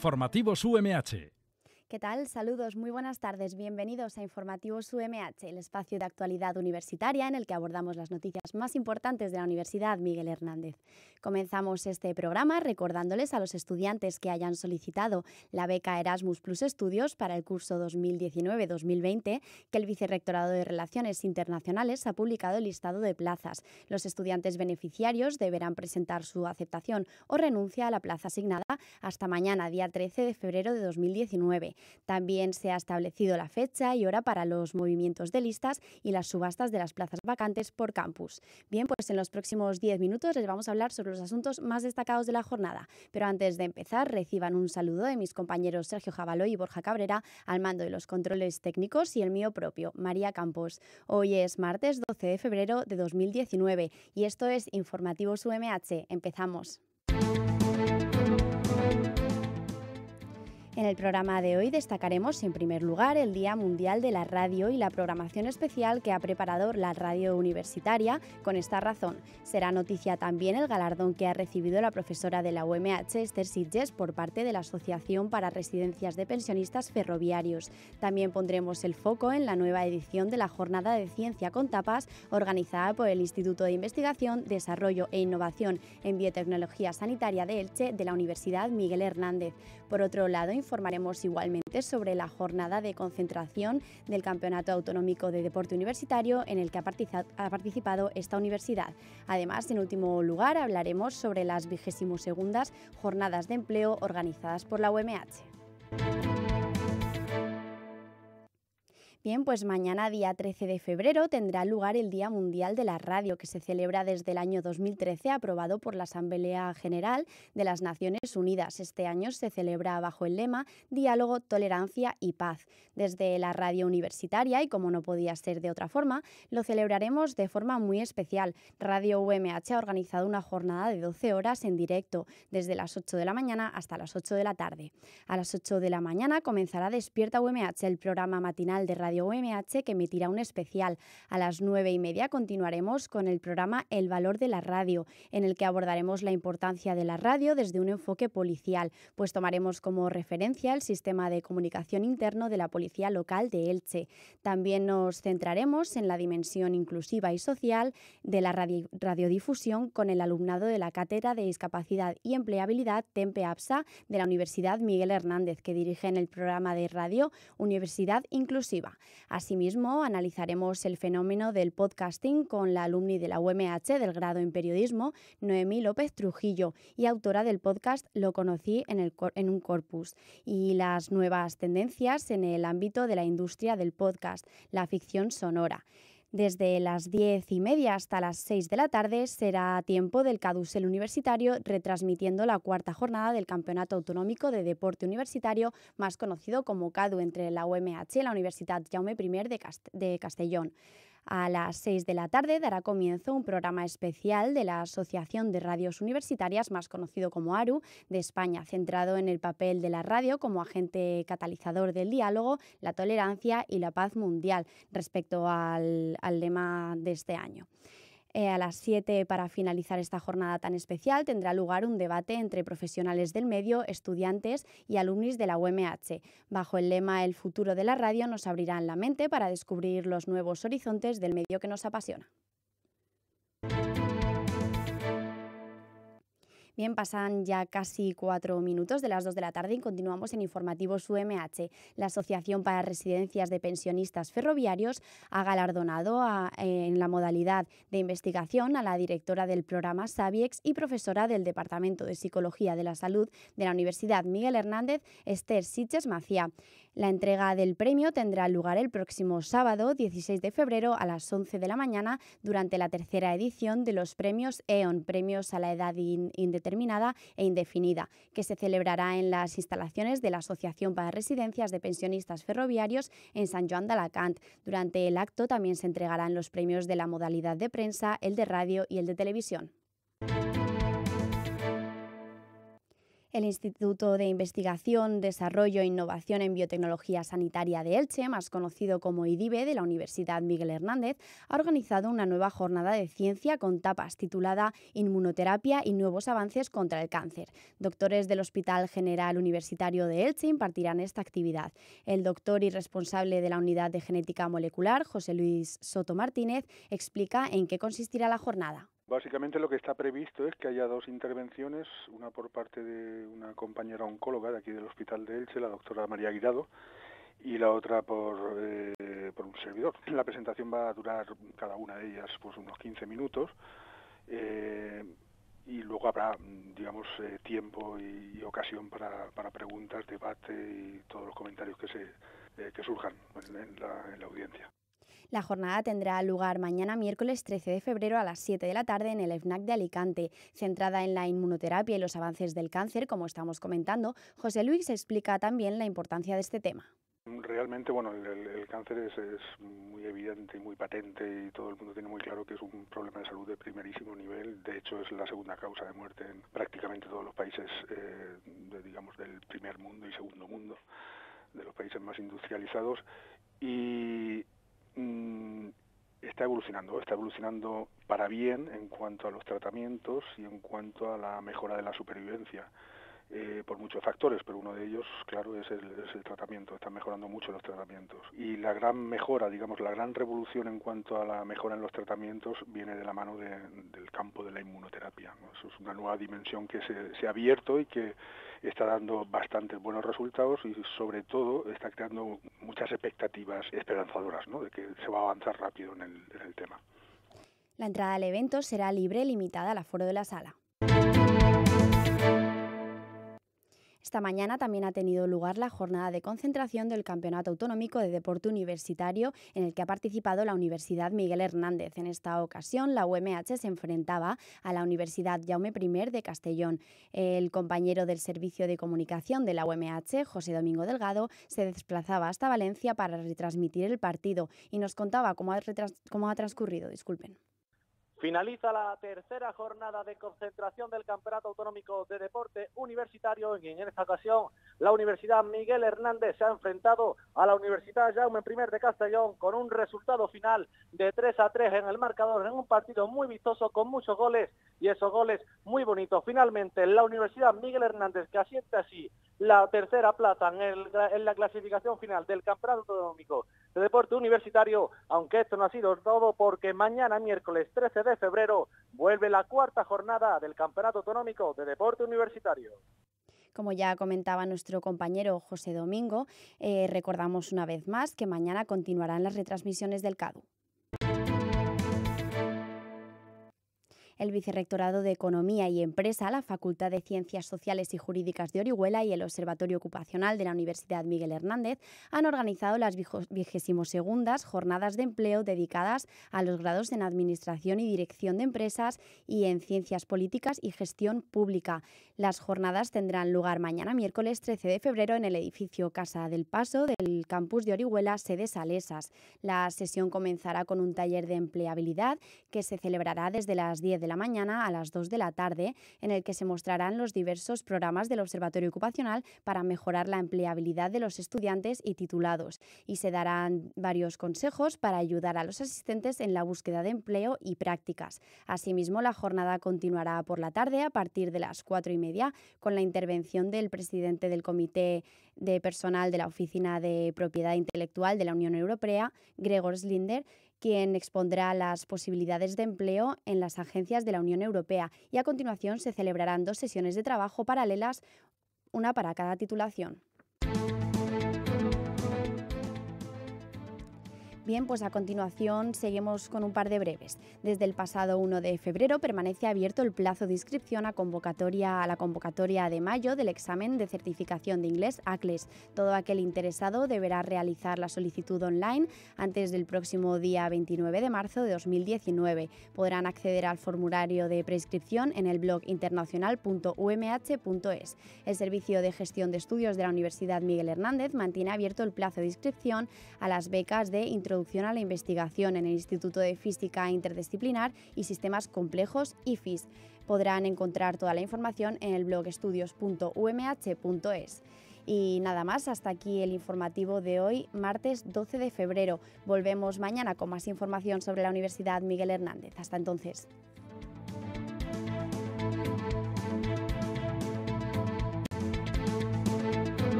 Informativos UMH. ¿Qué tal? Saludos, muy buenas tardes. Bienvenidos a Informativos UMH, el espacio de actualidad universitaria en el que abordamos las noticias más importantes de la Universidad Miguel Hernández. Comenzamos este programa recordándoles a los estudiantes que hayan solicitado la beca Erasmus Plus Estudios para el curso 2019-2020 que el Vicerrectorado de Relaciones Internacionales ha publicado el listado de plazas. Los estudiantes beneficiarios deberán presentar su aceptación o renuncia a la plaza asignada hasta mañana, día 13 de febrero de 2019. También se ha establecido la fecha y hora para los movimientos de listas y las subastas de las plazas vacantes por campus. Bien, pues en los próximos 10 minutos les vamos a hablar sobre los asuntos más destacados de la jornada. Pero antes de empezar, reciban un saludo de mis compañeros Sergio Jabaloy y Borja Cabrera al mando de los controles técnicos y el mío propio, María Campos. Hoy es martes 12 de febrero de 2019 y esto es Informativos UMH. Empezamos. En el programa de hoy destacaremos en primer lugar el Día Mundial de la Radio y la programación especial que ha preparado la radio universitaria con esta razón. Será noticia también el galardón que ha recibido la profesora de la UMH Esther Sitges por parte de la Asociación para Residencias de Pensionistas Ferroviarios. También pondremos el foco en la nueva edición de la Jornada de Ciencia con Tapas organizada por el Instituto de Investigación, Desarrollo e Innovación en Biotecnología Sanitaria de Elche de la Universidad Miguel Hernández. Por otro lado, informaremos igualmente sobre la jornada de concentración del Campeonato Autonómico de Deporte Universitario en el que ha participado esta universidad. Además, en último lugar, hablaremos sobre las 22 jornadas de empleo organizadas por la UMH. Bien, pues mañana, día 13 de febrero, tendrá lugar el Día Mundial de la Radio, que se celebra desde el año 2013, aprobado por la Asamblea General de las Naciones Unidas. Este año se celebra bajo el lema Diálogo, Tolerancia y Paz. Desde la radio universitaria, y como no podía ser de otra forma, lo celebraremos de forma muy especial. Radio UMH ha organizado una jornada de 12 horas en directo, desde las 8 de la mañana hasta las 8 de la tarde. A las 8 de la mañana comenzará Despierta UMH, el programa matinal de radio Radio UMH que emitirá un especial. A las nueve y media continuaremos con el programa El valor de la radio, en el que abordaremos la importancia de la radio desde un enfoque policial, pues tomaremos como referencia el sistema de comunicación interno de la policía local de Elche. También nos centraremos en la dimensión inclusiva y social de la radiodifusión con el alumnado de la Cátedra de Discapacidad y Empleabilidad Tempe APSA de la Universidad Miguel Hernández, que dirige en el programa de radio Universidad Inclusiva. Asimismo, analizaremos el fenómeno del podcasting con la alumni de la UMH del grado en periodismo, Noemí López Trujillo, y autora del podcast Lo conocí en, en un corpus, y las nuevas tendencias en el ámbito de la industria del podcast, la ficción sonora. Desde las diez y media hasta las seis de la tarde será tiempo del Cadusel Universitario retransmitiendo la cuarta jornada del Campeonato Autonómico de Deporte Universitario, más conocido como CADU entre la UMH y la Universidad Jaume I de Castellón. A las 6 de la tarde dará comienzo un programa especial de la Asociación de Radios Universitarias, más conocido como ARU, de España, centrado en el papel de la radio como agente catalizador del diálogo, la tolerancia y la paz mundial respecto al, al lema de este año. Eh, a las 7, para finalizar esta jornada tan especial, tendrá lugar un debate entre profesionales del medio, estudiantes y alumnis de la UMH. Bajo el lema El futuro de la radio nos abrirán la mente para descubrir los nuevos horizontes del medio que nos apasiona. Bien, pasan ya casi cuatro minutos de las dos de la tarde y continuamos en informativos UMH. La Asociación para Residencias de Pensionistas Ferroviarios ha galardonado en la modalidad de investigación a la directora del programa Saviex y profesora del Departamento de Psicología de la Salud de la Universidad Miguel Hernández, Esther Siches Macía. La entrega del premio tendrá lugar el próximo sábado 16 de febrero a las 11 de la mañana durante la tercera edición de los premios EON, premios a la edad indeterminada terminada e indefinida, que se celebrará en las instalaciones de la Asociación para Residencias de Pensionistas Ferroviarios en San Juan de Alacant. Durante el acto también se entregarán los premios de la modalidad de prensa, el de radio y el de televisión. el Instituto de Investigación, Desarrollo e Innovación en Biotecnología Sanitaria de Elche, más conocido como IDIBE de la Universidad Miguel Hernández, ha organizado una nueva jornada de ciencia con tapas titulada Inmunoterapia y nuevos avances contra el cáncer. Doctores del Hospital General Universitario de Elche impartirán esta actividad. El doctor y responsable de la unidad de genética molecular, José Luis Soto Martínez, explica en qué consistirá la jornada. Básicamente lo que está previsto es que haya dos intervenciones, una por parte de una compañera oncóloga de aquí del Hospital de Elche, la doctora María Guirado, y la otra eh, por, un servidor. La presentación va a durar cada una de ellas pues unos 15 minutos. Eh, y luego habrá, digamos, eh, tiempo y, ocasión para, preguntas, debate y todos los comentarios que se surjan en la audiencia. La jornada tendrá lugar mañana miércoles 13 de febrero a las 7 de la tarde en el FNAC de Alicante. Centrada en la inmunoterapia y los avances del cáncer, como estamos comentando, José Luis explica también la importancia de este tema. Realmente, bueno, el, cáncer es, muy evidente y muy patente y todo el mundo tiene muy claro que es un problema de salud de primerísimo nivel. De hecho, es la segunda causa de muerte en prácticamente todos los países, eh, digamos, del primer mundo y segundo mundo, de los países más industrializados. Y Mm, está evolucionando, está evolucionando para bien en cuanto a los tratamientos y en cuanto a la mejora de la supervivencia. Eh, por muchos factores, pero uno de ellos, claro, es el, tratamiento. Están mejorando mucho los tratamientos. Y la gran mejora, digamos, la gran revolución en cuanto a la mejora en los tratamientos viene de la mano del campo de la inmunoterapia. es una nueva dimensión que se, ha abierto y que está dando bastantes buenos resultados y sobre todo está creando muchas expectativas esperanzadoras ¿no? de que se va a avanzar rápido en el, en el tema. La entrada al evento será libre, limitada al aforo de la sala. Esta mañana también ha tenido lugar la jornada de concentración del Campeonato Autonómico de Deporte Universitario en el que ha participado la Universidad Miguel Hernández. En esta ocasión, la UMH se enfrentaba a la Universidad Jaume I de Castellón. El compañero del Servicio de Comunicación de la UMH, José Domingo Delgado, se desplazaba hasta Valencia para retransmitir el partido y nos contaba cómo ha, cómo ha transcurrido. Disculpen. Finaliza la tercera jornada de concentración del Campeonato Autonómico de Deporte Universitario y en esta ocasión la Universidad Miguel Hernández se ha enfrentado a la Universidad Jaume I de Castellón con un resultado final de 3 a 3 en el marcador en un partido muy vistoso con muchos goles y esos goles muy bonitos. Finalmente, la Universidad Miguel Hernández, que asiente así la tercera plata en, la clasificación final del Campeonato Autonómico de Deporte Universitario, aunque esto no ha sido todo porque mañana, miércoles 13 de febrero, vuelve la cuarta jornada del Campeonato Autonómico de Deporte Universitario. Como ya comentaba nuestro compañero José Domingo, eh, recordamos una vez más que mañana continuarán las retransmisiones del CADU. el Vicerrectorado de Economía y Empresa, la Facultad de Ciencias Sociales y Jurídicas de Orihuela y el Observatorio Ocupacional de la Universidad Miguel Hernández han organizado las segundas jornadas de empleo dedicadas a los grados en Administración y Dirección de Empresas y en Ciencias Políticas y Gestión Pública. Las jornadas tendrán lugar mañana miércoles 13 de febrero en el edificio Casa del Paso del campus de Orihuela, sede Salesas. La sesión comenzará con un taller de empleabilidad que se celebrará desde las 10 de la mañana a las 2 de la tarde, en el que se mostrarán los diversos programas del Observatorio Ocupacional para mejorar la empleabilidad de los estudiantes y titulados, y se darán varios consejos para ayudar a los asistentes en la búsqueda de empleo y prácticas. Asimismo, la jornada continuará por la tarde a partir de las 4 y media con la intervención del presidente del Comité de Personal de la Oficina de Propiedad Intelectual de la Unión Europea, Gregor Slinder, quien expondrá las posibilidades de empleo en las agencias de la Unión Europea y a continuación se celebrarán dos sesiones de trabajo paralelas, una para cada titulación. Bien, pues a continuación seguimos con un par de breves. Desde el pasado 1 de febrero permanece abierto el plazo de inscripción a, convocatoria, a la convocatoria de mayo del examen de certificación de inglés ACLES. Todo aquel interesado deberá realizar la solicitud online antes del próximo día 29 de marzo de 2019. Podrán acceder al formulario de prescripción en el blog internacional.umh.es. E el Servicio de Gestión de Estudios de la Universidad Miguel Hernández mantiene abierto el plazo de inscripción a las becas de introducción a la Investigación en el Instituto de Física Interdisciplinar y Sistemas Complejos, IFIS. Podrán encontrar toda la información en el blog estudios.umh.es. Y nada más, hasta aquí el informativo de hoy, martes 12 de febrero. Volvemos mañana con más información sobre la Universidad Miguel Hernández. Hasta entonces.